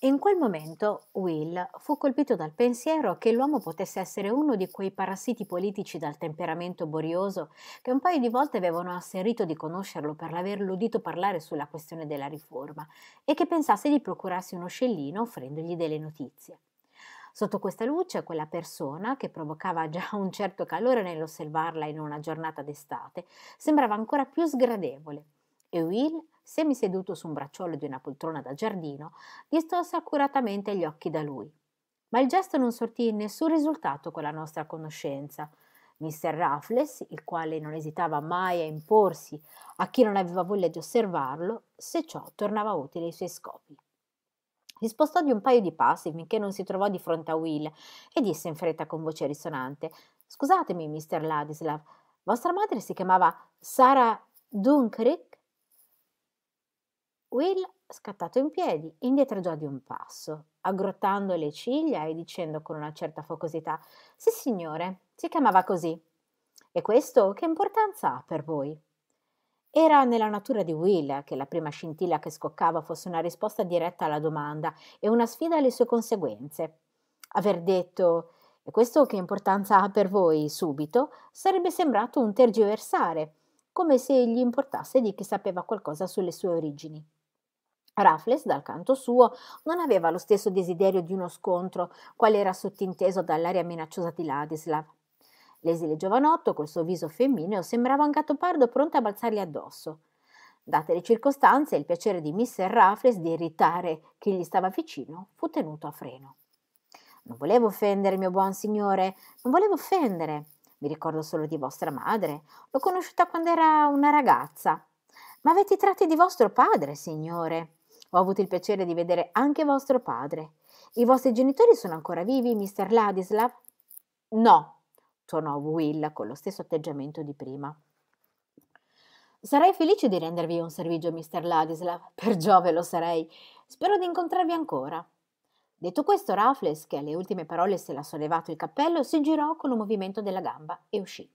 In quel momento Will fu colpito dal pensiero che l'uomo potesse essere uno di quei parassiti politici dal temperamento borioso che un paio di volte avevano asserito di conoscerlo per averlo udito parlare sulla questione della riforma e che pensasse di procurarsi uno scellino offrendogli delle notizie. Sotto questa luce, quella persona, che provocava già un certo calore nell'osservarla in una giornata d'estate, sembrava ancora più sgradevole e Will semisieduto su un bracciolo di una poltrona da giardino, distolse accuratamente gli occhi da lui. Ma il gesto non sortì nessun risultato con la nostra conoscenza. Mr. Raffles, il quale non esitava mai a imporsi a chi non aveva voglia di osservarlo, se ciò tornava utile ai suoi scopi. Si spostò di un paio di passi finché non si trovò di fronte a Will e disse in fretta con voce risonante: Scusatemi, Mr. Ladislav, vostra madre si chiamava Sara Dunkirk? Will, scattato in piedi, indietreggiò di un passo, aggrottando le ciglia e dicendo con una certa focosità: Sì, signore, si chiamava così. E questo che importanza ha per voi? Era nella natura di Will che la prima scintilla che scoccava fosse una risposta diretta alla domanda e una sfida alle sue conseguenze. Aver detto e questo che importanza ha per voi subito sarebbe sembrato un tergiversare, come se gli importasse di chi sapeva qualcosa sulle sue origini. Raffles, dal canto suo, non aveva lo stesso desiderio di uno scontro, quale era sottinteso dall'aria minacciosa di Ladislav. L'esile giovanotto, col suo viso femmineo, sembrava un gatto pardo pronto a balzargli addosso. Date le circostanze, il piacere di Mr. Raffles di irritare chi gli stava vicino fu tenuto a freno. Non volevo offendere, mio buon signore, non volevo offendere. Mi ricordo solo di vostra madre. L'ho conosciuta quando era una ragazza. Ma avete i tratti di vostro padre, signore. Ho avuto il piacere di vedere anche vostro padre. I vostri genitori sono ancora vivi, Mr. Ladislav? No, tornò Will con lo stesso atteggiamento di prima. Sarei felice di rendervi un servizio, Mr. Ladislav. Per Giove lo sarei. Spero di incontrarvi ancora. Detto questo, Raffles, che alle ultime parole se l'ha sollevato il cappello, si girò con un movimento della gamba e uscì.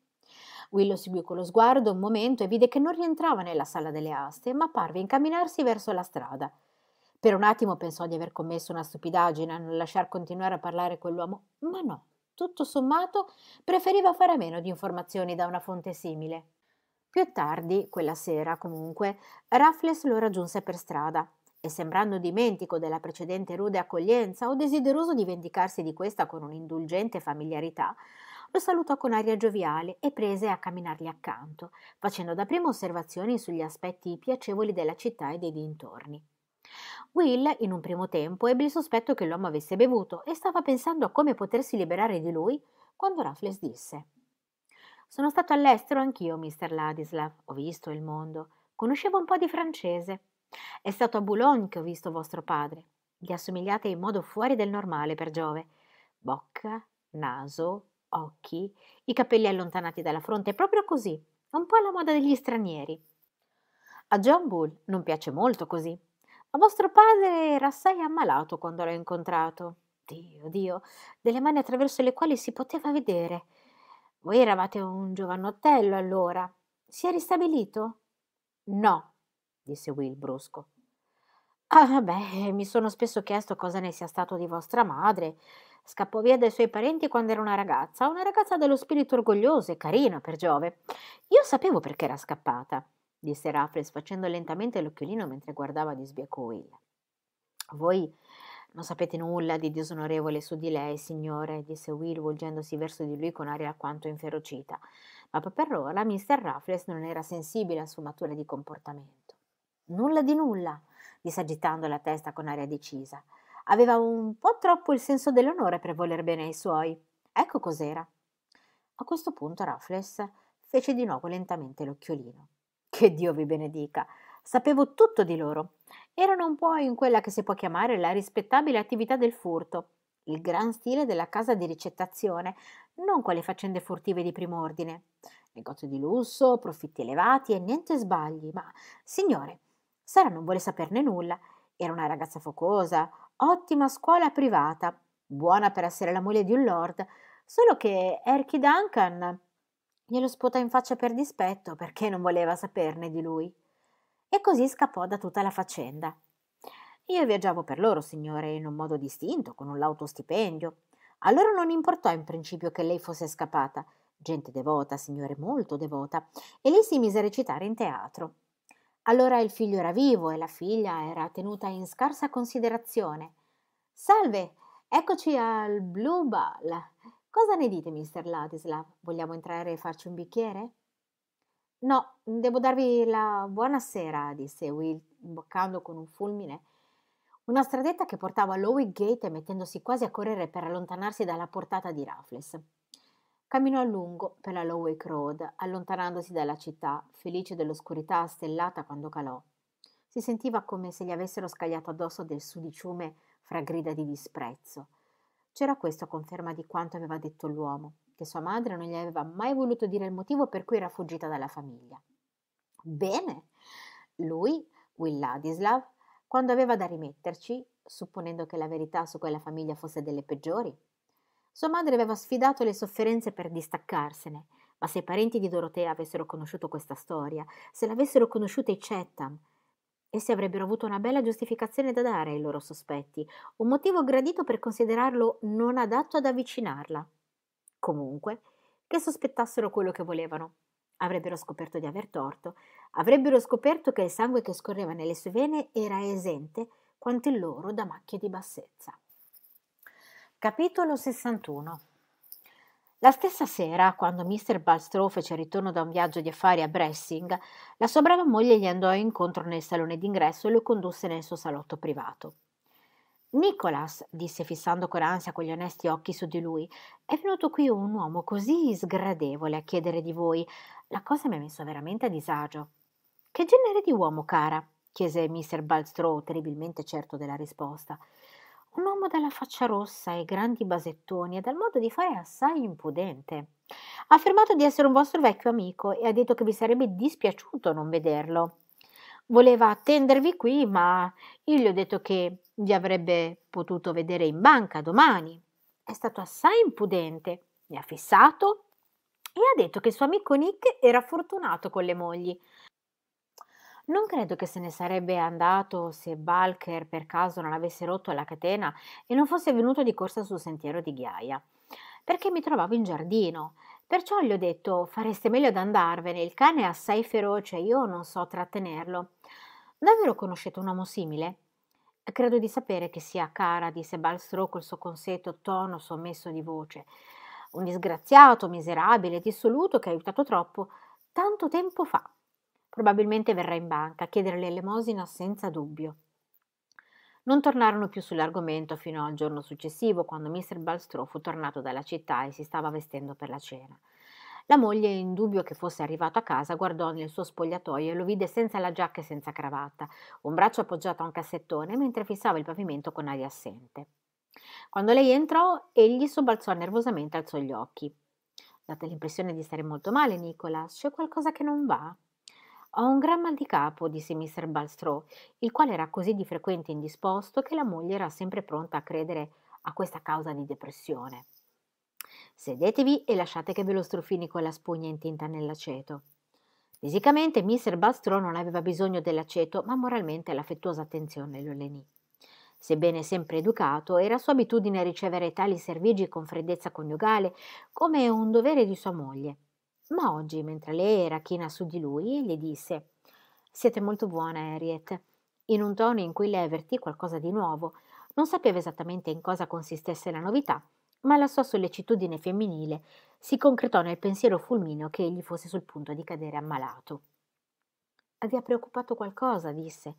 Willow seguì con lo sguardo un momento e vide che non rientrava nella sala delle aste, ma parve incamminarsi verso la strada. Per un attimo pensò di aver commesso una stupidaggine a non lasciar continuare a parlare quell'uomo, ma no, tutto sommato preferiva fare a meno di informazioni da una fonte simile. Più tardi, quella sera comunque, Raffles lo raggiunse per strada e sembrando dimentico della precedente rude accoglienza o desideroso di vendicarsi di questa con un'indulgente familiarità, lo salutò con aria gioviale e prese a camminargli accanto, facendo dapprima osservazioni sugli aspetti piacevoli della città e dei dintorni. Will, in un primo tempo, ebbe il sospetto che l'uomo avesse bevuto e stava pensando a come potersi liberare di lui quando Raffles disse Sono stato all'estero anch'io, Mr. Ladislav, ho visto il mondo, conoscevo un po' di francese. È stato a Boulogne che ho visto vostro padre. Gli assomigliate in modo fuori del normale, per Giove. Bocca, naso, occhi, i capelli allontanati dalla fronte, proprio così, un po' alla moda degli stranieri. A John Bull non piace molto così, ma vostro padre era assai ammalato quando l'ho incontrato. Dio, Dio, delle mani attraverso le quali si poteva vedere. Voi eravate un giovanottello allora. Si è ristabilito? No, disse Will brusco. Ah, beh, mi sono spesso chiesto cosa ne sia stato di vostra madre. Scappò via dai suoi parenti quando era una ragazza, una ragazza dello spirito orgoglioso e carina, per Giove. Io sapevo perché era scappata, disse Raffles facendo lentamente l'occhiolino mentre guardava di sbieco Will. Voi non sapete nulla di disonorevole su di lei, signore, disse Will volgendosi verso di lui con aria alquanto inferocita. Ma per ora Mr. Raffles non era sensibile a sfumature di comportamento nulla di nulla, disse agitando la testa con aria decisa. Aveva un po' troppo il senso dell'onore per voler bene ai suoi. Ecco cos'era. A questo punto Raffles fece di nuovo lentamente l'occhiolino. Che Dio vi benedica! Sapevo tutto di loro. Erano un po' in quella che si può chiamare la rispettabile attività del furto, il gran stile della casa di ricettazione, non quelle faccende furtive di primo ordine. Negozio di lusso, profitti elevati e niente sbagli, ma signore, Sara non volle saperne nulla. Era una ragazza focosa, ottima scuola privata, buona per essere la moglie di un lord, solo che Erky Duncan glielo sputò in faccia per dispetto perché non voleva saperne di lui. E così scappò da tutta la faccenda. Io viaggiavo per loro, signore, in un modo distinto, con un lauto stipendio. A loro non importò in principio che lei fosse scappata. Gente devota, signore, molto devota. E lei si mise a recitare in teatro. Allora il figlio era vivo e la figlia era tenuta in scarsa considerazione. Salve, eccoci al Blue Ball. Cosa ne dite, Mr. Ladislav? Vogliamo entrare e farci un bicchiere? No, devo darvi la buonasera, disse Will, imboccando con un fulmine. Una stradetta che portava a Lowick Gate e mettendosi quasi a correre per allontanarsi dalla portata di Raffles camminò a lungo per la lowick road allontanandosi dalla città felice dell'oscurità stellata quando calò si sentiva come se gli avessero scagliato addosso del sudiciume fra grida di disprezzo c'era questo a conferma di quanto aveva detto l'uomo che sua madre non gli aveva mai voluto dire il motivo per cui era fuggita dalla famiglia bene lui Will Ladislav quando aveva da rimetterci supponendo che la verità su quella famiglia fosse delle peggiori sua madre aveva sfidato le sofferenze per distaccarsene, ma se i parenti di Dorotea avessero conosciuto questa storia, se l'avessero conosciuta i Cetham, essi avrebbero avuto una bella giustificazione da dare ai loro sospetti, un motivo gradito per considerarlo non adatto ad avvicinarla. Comunque, che sospettassero quello che volevano. Avrebbero scoperto di aver torto, avrebbero scoperto che il sangue che scorreva nelle sue vene era esente quanto il loro da macchie di bassezza. Capitolo 61 La stessa sera, quando Mr. Balstrow fece ritorno da un viaggio di affari a Bressing, la sua brava moglie gli andò incontro nel salone d'ingresso e lo condusse nel suo salotto privato. Nicholas, disse fissando con ansia quegli onesti occhi su di lui, è venuto qui un uomo così sgradevole a chiedere di voi. La cosa mi ha messo veramente a disagio. Che genere di uomo, cara? chiese Mr. Balstrow, terribilmente certo della risposta un uomo dalla faccia rossa e grandi basettoni e dal modo di fare assai impudente. Ha affermato di essere un vostro vecchio amico e ha detto che vi sarebbe dispiaciuto non vederlo. Voleva attendervi qui, ma io gli ho detto che vi avrebbe potuto vedere in banca domani. È stato assai impudente, mi ha fissato e ha detto che il suo amico Nick era fortunato con le mogli, non credo che se ne sarebbe andato se Balker per caso non avesse rotto la catena e non fosse venuto di corsa sul sentiero di ghiaia, perché mi trovavo in giardino. Perciò gli ho detto fareste meglio ad andarvene, il cane è assai feroce, io non so trattenerlo. Davvero conoscete un uomo simile? Credo di sapere che sia cara, disse Balstro col suo consueto tono sommesso di voce. Un disgraziato, miserabile, dissoluto che ha aiutato troppo tanto tempo fa. Probabilmente verrà in banca a chiedere l'elemosina senza dubbio. Non tornarono più sull'argomento fino al giorno successivo, quando Mr. Balstrò fu tornato dalla città e si stava vestendo per la cena. La moglie, in dubbio che fosse arrivato a casa, guardò nel suo spogliatoio e lo vide senza la giacca e senza cravatta, un braccio appoggiato a un cassettone mentre fissava il pavimento con aria assente. Quando lei entrò, egli sobbalzò nervosamente e alzò gli occhi. Date l'impressione di stare molto male, Nicholas. C'è qualcosa che non va? ho un gran mal di capo disse mr balstrò il quale era così di frequente indisposto che la moglie era sempre pronta a credere a questa causa di depressione sedetevi e lasciate che ve lo strofini con la spugna intinta nell'aceto fisicamente mr balstrò non aveva bisogno dell'aceto ma moralmente l'affettuosa attenzione lo lenì sebbene sempre educato, era sua abitudine ricevere tali servigi con freddezza coniugale come un dovere di sua moglie. Ma oggi, mentre lei era china su di lui, gli disse Siete molto buona, Harriet, in un tono in cui le avvertì qualcosa di nuovo. Non sapeva esattamente in cosa consistesse la novità, ma la sua sollecitudine femminile si concretò nel pensiero fulmineo che egli fosse sul punto di cadere ammalato. Vi ha preoccupato qualcosa? disse.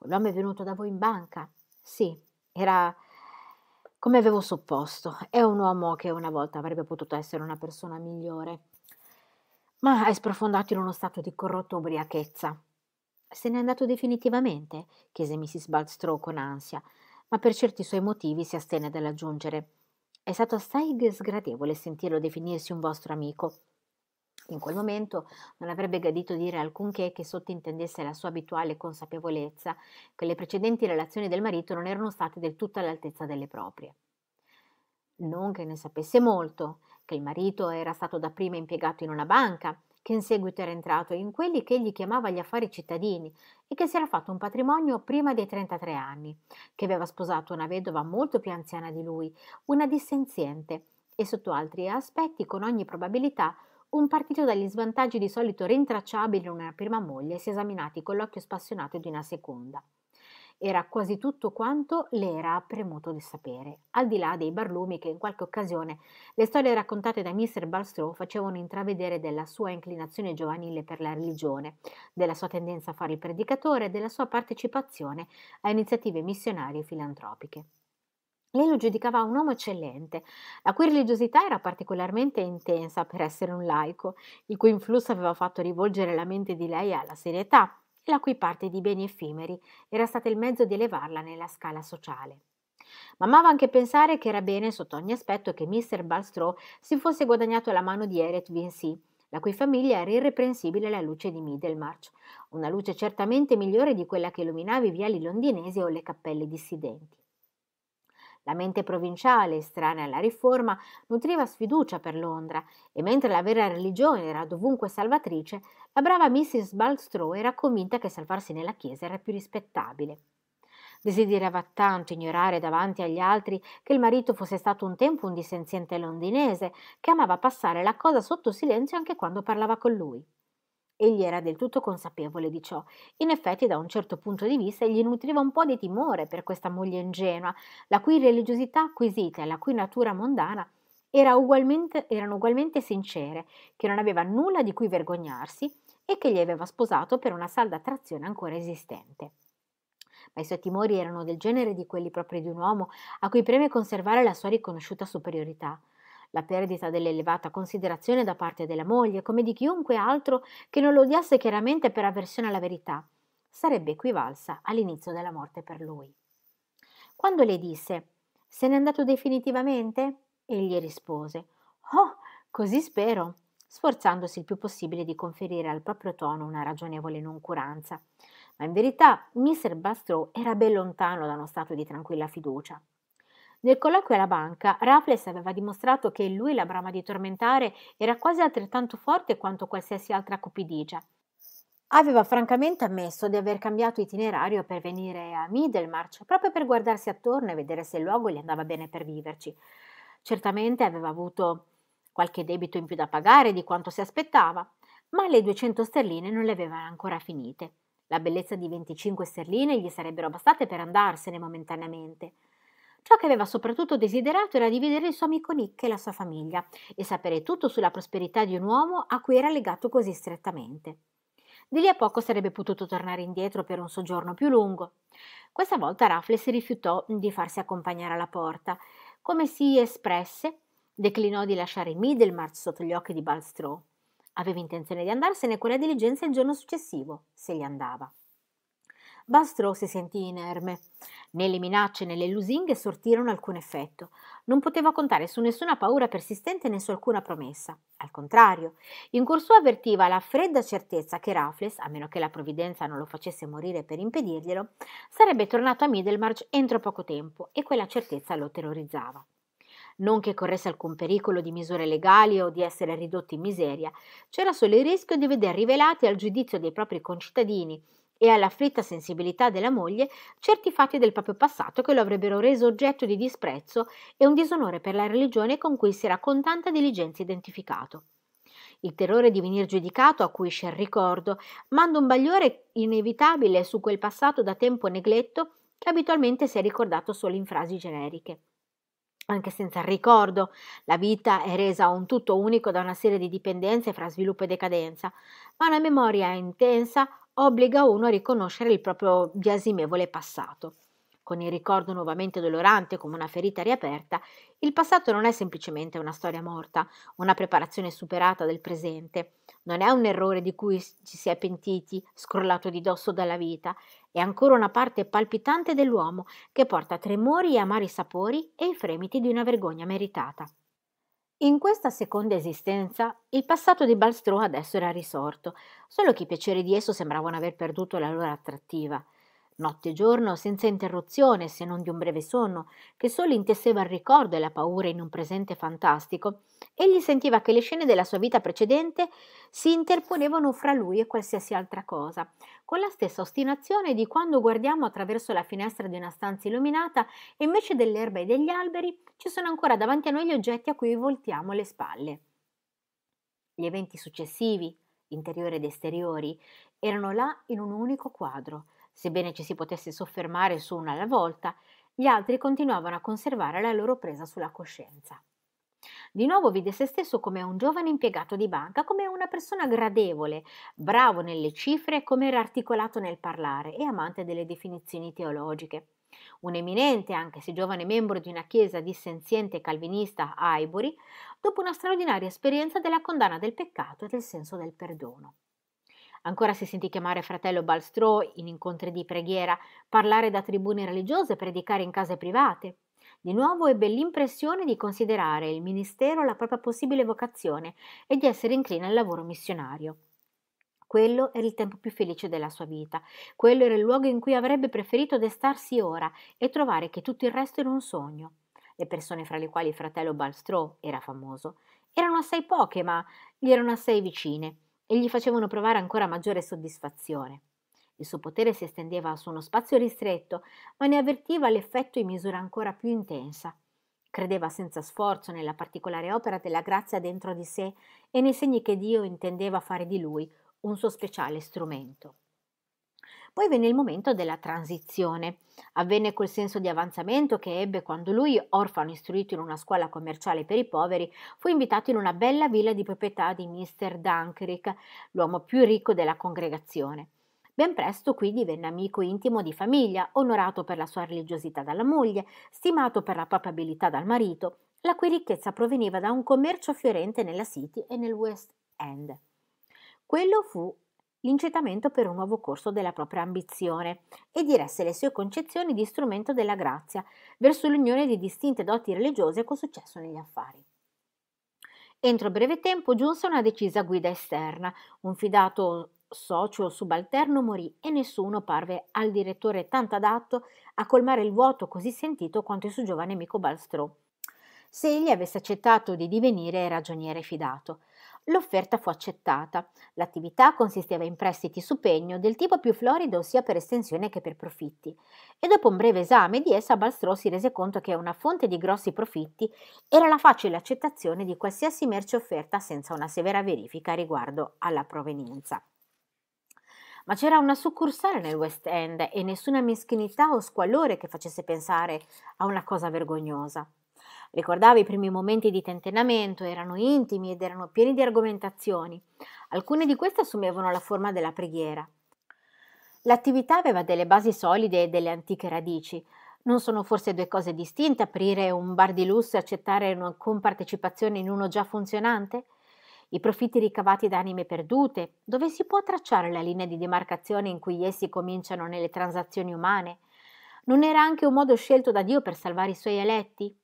L'uomo è venuto da voi in banca? Sì, era come avevo supposto. È un uomo che una volta avrebbe potuto essere una persona migliore ma è sprofondato in uno stato di corrotta ubriachezza. Se n'è andato definitivamente? chiese Mrs. Balstrow con ansia, ma per certi suoi motivi si astenne dall'aggiungere. È stato assai sgradevole sentirlo definirsi un vostro amico. In quel momento non avrebbe gradito dire alcunché che sottintendesse la sua abituale consapevolezza che le precedenti relazioni del marito non erano state del tutto all'altezza delle proprie non che ne sapesse molto, che il marito era stato dapprima impiegato in una banca, che in seguito era entrato in quelli che egli chiamava gli affari cittadini e che si era fatto un patrimonio prima dei 33 anni, che aveva sposato una vedova molto più anziana di lui, una dissenziente e sotto altri aspetti con ogni probabilità un partito dagli svantaggi di solito rintracciabili in una prima moglie si è esaminati con l'occhio spassionato di una seconda. Era quasi tutto quanto le era premuto di sapere, al di là dei barlumi che in qualche occasione le storie raccontate da Mr. Balstrow facevano intravedere della sua inclinazione giovanile per la religione, della sua tendenza a fare il predicatore e della sua partecipazione a iniziative missionarie e filantropiche. Lei lo giudicava un uomo eccellente, la cui religiosità era particolarmente intensa per essere un laico, il cui influsso aveva fatto rivolgere la mente di lei alla serietà, la cui parte di beni effimeri era stata il mezzo di elevarla nella scala sociale. Ma amava anche pensare che era bene sotto ogni aspetto che Mr. Balstrò si fosse guadagnato la mano di Eret Vincy, la cui famiglia era irreprensibile alla luce di Middlemarch, una luce certamente migliore di quella che illuminava i viali londinesi o le cappelle dissidenti. La mente provinciale, estranea alla riforma, nutriva sfiducia per Londra e mentre la vera religione era dovunque salvatrice, la brava Mrs. Balstroe era convinta che salvarsi nella Chiesa era più rispettabile. Desiderava tanto ignorare davanti agli altri che il marito fosse stato un tempo un dissenziente londinese che amava passare la cosa sotto silenzio anche quando parlava con lui. Egli era del tutto consapevole di ciò. In effetti, da un certo punto di vista, gli nutriva un po' di timore per questa moglie ingenua, la cui religiosità acquisita e la cui natura mondana era ugualmente, erano ugualmente sincere, che non aveva nulla di cui vergognarsi e che gli aveva sposato per una salda attrazione ancora esistente ma i suoi timori erano del genere di quelli propri di un uomo a cui preme conservare la sua riconosciuta superiorità la perdita dell'elevata considerazione da parte della moglie, come di chiunque altro che non lo odiasse chiaramente per avversione alla verità, sarebbe equivalsa all'inizio della morte per lui. Quando le disse Se n'è andato definitivamente? egli rispose Oh, così spero, sforzandosi il più possibile di conferire al proprio tono una ragionevole noncuranza. Ma in verità Mr. Bastrò era ben lontano da uno stato di tranquilla fiducia. Nel colloquio alla banca, Raffles aveva dimostrato che in lui la brama di tormentare era quasi altrettanto forte quanto qualsiasi altra cupidigia. Aveva francamente ammesso di aver cambiato itinerario per venire a Middlemarch proprio per guardarsi attorno e vedere se il luogo gli andava bene per viverci. Certamente aveva avuto qualche debito in più da pagare di quanto si aspettava, ma le 200 sterline non le avevano ancora finite. La bellezza di 25 sterline gli sarebbero bastate per andarsene momentaneamente. Ciò che aveva soprattutto desiderato era di vedere il suo amico Nick e la sua famiglia e sapere tutto sulla prosperità di un uomo a cui era legato così strettamente. Di lì a poco sarebbe potuto tornare indietro per un soggiorno più lungo. Questa volta Raffles rifiutò di farsi accompagnare alla porta. Come si espresse, declinò di lasciare Middlemarch sotto gli occhi di Balstrò. Aveva intenzione di andarsene con la diligenza il giorno successivo, se gli andava. Bastrò si sentì inerme. Né le minacce né le lusinghe sortirono alcun effetto. Non poteva contare su nessuna paura persistente né su alcuna promessa. Al contrario, in cuor suo avvertiva la fredda certezza che Raffles, a meno che la provvidenza non lo facesse morire per impedirglielo, sarebbe tornato a Middlemarch entro poco tempo e quella certezza lo terrorizzava non che corresse alcun pericolo di misure legali o di essere ridotto in miseria, c'era solo il rischio di veder rivelati al giudizio dei propri concittadini e all'afflitta sensibilità della moglie certi fatti del proprio passato che lo avrebbero reso oggetto di disprezzo e un disonore per la religione con cui si era con tanta diligenza identificato. Il terrore di venir giudicato acuisce il ricordo, manda un bagliore inevitabile su quel passato da tempo negletto che abitualmente si è ricordato solo in frasi generiche. Anche senza il ricordo, la vita è resa un tutto unico da una serie di dipendenze fra sviluppo e decadenza, ma una memoria intensa obbliga uno a riconoscere il proprio biasimevole passato. Con il ricordo nuovamente dolorante come una ferita riaperta, il passato non è semplicemente una storia morta, una preparazione superata del presente, non è un errore di cui ci si è pentiti, scrollato di dosso dalla vita, è ancora una parte palpitante dell'uomo che porta tremori e amari sapori e i fremiti di una vergogna meritata. In questa seconda esistenza il passato di Balstrò adesso era risorto, solo che i piaceri di esso sembravano aver perduto la loro attrattiva notte e giorno senza interruzione se non di un breve sonno, che solo intesseva il ricordo e la paura in un presente fantastico, egli sentiva che le scene della sua vita precedente si interponevano fra lui e qualsiasi altra cosa, con la stessa ostinazione di quando guardiamo attraverso la finestra di una stanza illuminata e invece dell'erba e degli alberi ci sono ancora davanti a noi gli oggetti a cui voltiamo le spalle. Gli eventi successivi, interiori ed esteriori, erano là in un unico quadro, Sebbene ci si potesse soffermare su una alla volta, gli altri continuavano a conservare la loro presa sulla coscienza. Di nuovo vide se stesso come un giovane impiegato di banca, come una persona gradevole, bravo nelle cifre, come era articolato nel parlare e amante delle definizioni teologiche. Un eminente, anche se giovane membro di una chiesa dissenziente calvinista a Aibori, dopo una straordinaria esperienza della condanna del peccato e del senso del perdono. Ancora si sentì chiamare fratello Balstro in incontri di preghiera, parlare da tribune religiose, e predicare in case private. Di nuovo ebbe l'impressione di considerare il ministero la propria possibile vocazione e di essere incline al lavoro missionario. Quello era il tempo più felice della sua vita, quello era il luogo in cui avrebbe preferito destarsi ora e trovare che tutto il resto era un sogno. Le persone fra le quali fratello Balstro era famoso erano assai poche, ma gli erano assai vicine e gli facevano provare ancora maggiore soddisfazione. Il suo potere si estendeva su uno spazio ristretto, ma ne avvertiva l'effetto in misura ancora più intensa. Credeva senza sforzo nella particolare opera della grazia dentro di sé e nei segni che Dio intendeva fare di lui un suo speciale strumento. Poi venne il momento della transizione. Avvenne quel senso di avanzamento che ebbe quando lui, orfano istruito in una scuola commerciale per i poveri, fu invitato in una bella villa di proprietà di Mr. Dunkirk, l'uomo più ricco della congregazione. Ben presto qui divenne amico intimo di famiglia, onorato per la sua religiosità dalla moglie, stimato per la papabilità dal marito, la cui ricchezza proveniva da un commercio fiorente nella City e nel West End. Quello fu l'incitamento per un nuovo corso della propria ambizione e diresse le sue concezioni di strumento della grazia verso l'unione di distinte doti religiose con successo negli affari. Entro breve tempo giunse una decisa guida esterna, un fidato socio subalterno morì e nessuno parve al direttore tanto adatto a colmare il vuoto così sentito quanto il suo giovane amico Balstrò se egli avesse accettato di divenire ragioniere fidato. L'offerta fu accettata. L'attività consisteva in prestiti su pegno del tipo più florido sia per estensione che per profitti e dopo un breve esame di essa Balstrò si rese conto che una fonte di grossi profitti era la facile accettazione di qualsiasi merce offerta senza una severa verifica riguardo alla provenienza. Ma c'era una succursale nel West End e nessuna meschinità o squallore che facesse pensare a una cosa vergognosa. Ricordava i primi momenti di tentenamento, erano intimi ed erano pieni di argomentazioni. Alcune di queste assumevano la forma della preghiera. L'attività aveva delle basi solide e delle antiche radici. Non sono forse due cose distinte aprire un bar di lusso e accettare una compartecipazione in uno già funzionante? i profitti ricavati da anime perdute, dove si può tracciare la linea di demarcazione in cui essi cominciano nelle transazioni umane? Non era anche un modo scelto da Dio per salvare i suoi eletti?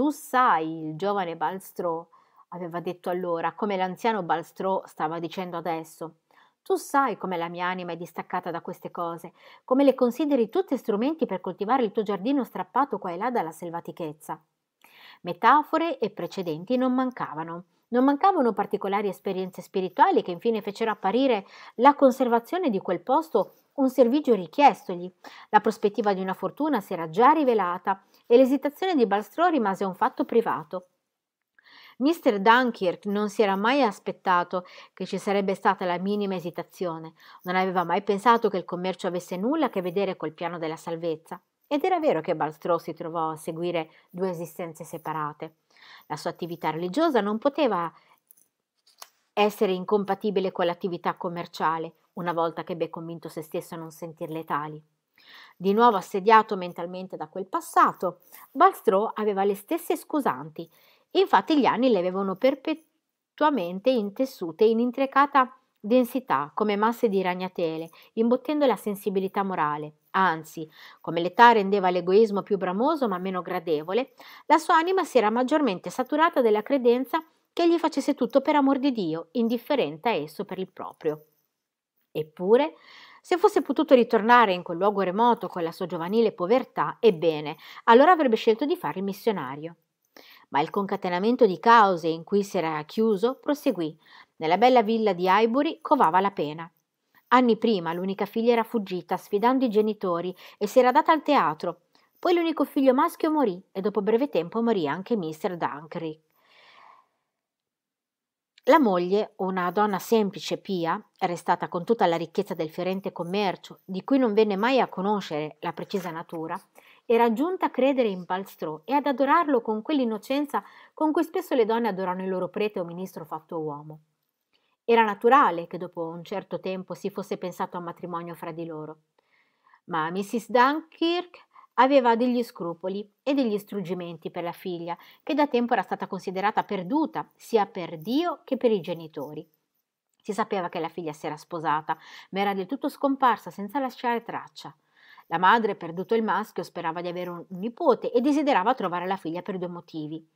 Tu sai, il giovane Balstrò, aveva detto allora, come l'anziano Balstrò stava dicendo adesso. Tu sai come la mia anima è distaccata da queste cose, come le consideri tutte strumenti per coltivare il tuo giardino strappato qua e là dalla selvatichezza. Metafore e precedenti non mancavano. Non mancavano particolari esperienze spirituali che infine fecero apparire la conservazione di quel posto un servigio richiestogli. La prospettiva di una fortuna si era già rivelata e l'esitazione di Balstro rimase un fatto privato. Mr. Dunkirk non si era mai aspettato che ci sarebbe stata la minima esitazione, non aveva mai pensato che il commercio avesse nulla a che vedere col piano della salvezza. Ed era vero che Balstro si trovò a seguire due esistenze separate. La sua attività religiosa non poteva essere incompatibile con l'attività commerciale, una volta che ebbe convinto se stesso a non sentirle tali. Di nuovo assediato mentalmente da quel passato, Balstro aveva le stesse scusanti, infatti gli anni le avevano perpetuamente intessute in intricata densità come masse di ragnatele, imbottendo la sensibilità morale. Anzi, come l'età rendeva l'egoismo più bramoso ma meno gradevole, la sua anima si era maggiormente saturata della credenza che egli facesse tutto per amor di Dio, indifferente a esso per il proprio. Eppure, se fosse potuto ritornare in quel luogo remoto con la sua giovanile povertà, ebbene, allora avrebbe scelto di fare il missionario. Ma il concatenamento di cause in cui si era chiuso proseguì. Nella bella villa di Highbury covava la pena. Anni prima l'unica figlia era fuggita, sfidando i genitori, e si era data al teatro. Poi l'unico figlio maschio morì e dopo breve tempo morì anche Mr. Dunkirk. La moglie, una donna semplice e pia, restata con tutta la ricchezza del fiorente commercio, di cui non venne mai a conoscere la precisa natura, era giunta a credere in Palstro e ad adorarlo con quell'innocenza con cui spesso le donne adorano il loro prete o ministro fatto uomo. Era naturale che dopo un certo tempo si fosse pensato a matrimonio fra di loro. Ma Mrs. Dunkirk aveva degli scrupoli e degli struggimenti per la figlia, che da tempo era stata considerata perduta sia per Dio che per i genitori. Si sapeva che la figlia si era sposata, ma era del tutto scomparsa senza lasciare traccia. La madre, perduto il maschio, sperava di avere un nipote e desiderava trovare la figlia per due motivi.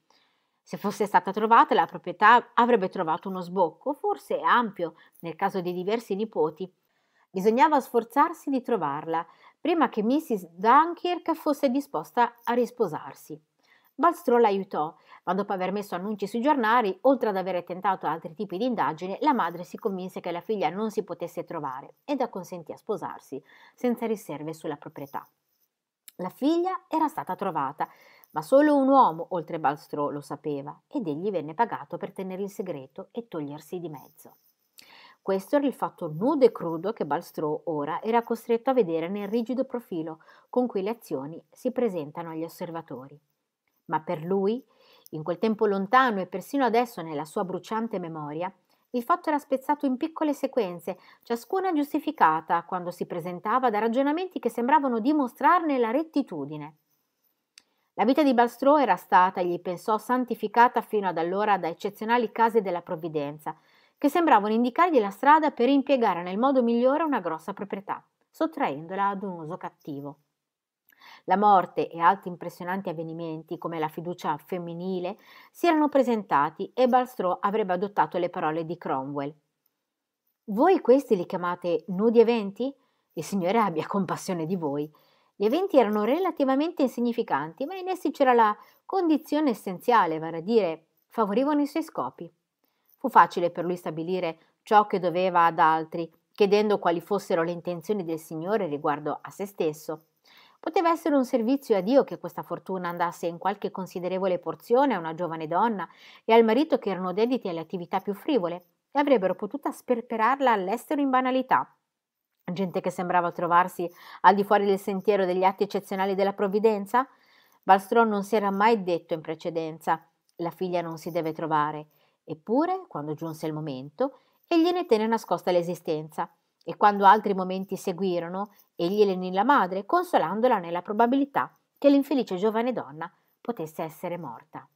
Se fosse stata trovata, la proprietà avrebbe trovato uno sbocco, forse ampio, nel caso di diversi nipoti, Bisognava sforzarsi di trovarla prima che Mrs. Dunkirk fosse disposta a risposarsi. Balstro l'aiutò, ma dopo aver messo annunci sui giornali, oltre ad aver tentato altri tipi di indagine, la madre si convinse che la figlia non si potesse trovare ed acconsentì a sposarsi, senza riserve sulla proprietà. La figlia era stata trovata, ma solo un uomo oltre Balstro lo sapeva ed egli venne pagato per tenere il segreto e togliersi di mezzo. Questo era il fatto nudo e crudo che Balstrò ora era costretto a vedere nel rigido profilo con cui le azioni si presentano agli osservatori. Ma per lui, in quel tempo lontano e persino adesso nella sua bruciante memoria, il fatto era spezzato in piccole sequenze, ciascuna giustificata quando si presentava da ragionamenti che sembravano dimostrarne la rettitudine. La vita di Balstrò era stata, gli pensò, santificata fino ad allora da eccezionali case della provvidenza, che sembravano indicargli la strada per impiegare nel modo migliore una grossa proprietà, sottraendola ad un uso cattivo. La morte e altri impressionanti avvenimenti, come la fiducia femminile, si erano presentati e Balstro avrebbe adottato le parole di Cromwell. Voi questi li chiamate nudi eventi? Il Signore abbia compassione di voi. Gli eventi erano relativamente insignificanti, ma in essi c'era la condizione essenziale, vale a dire favorivano i suoi scopi. Fu facile per lui stabilire ciò che doveva ad altri, chiedendo quali fossero le intenzioni del Signore riguardo a se stesso. Poteva essere un servizio a Dio che questa fortuna andasse in qualche considerevole porzione a una giovane donna e al marito che erano dediti alle attività più frivole e avrebbero potuto sperperarla all'estero in banalità. Gente che sembrava trovarsi al di fuori del sentiero degli atti eccezionali della provvidenza? Balstrò non si era mai detto in precedenza: la figlia non si deve trovare Eppure, quando giunse il momento, egli ne tenne nascosta l'esistenza e quando altri momenti seguirono, egli lenì la madre, consolandola nella probabilità che l'infelice giovane donna potesse essere morta.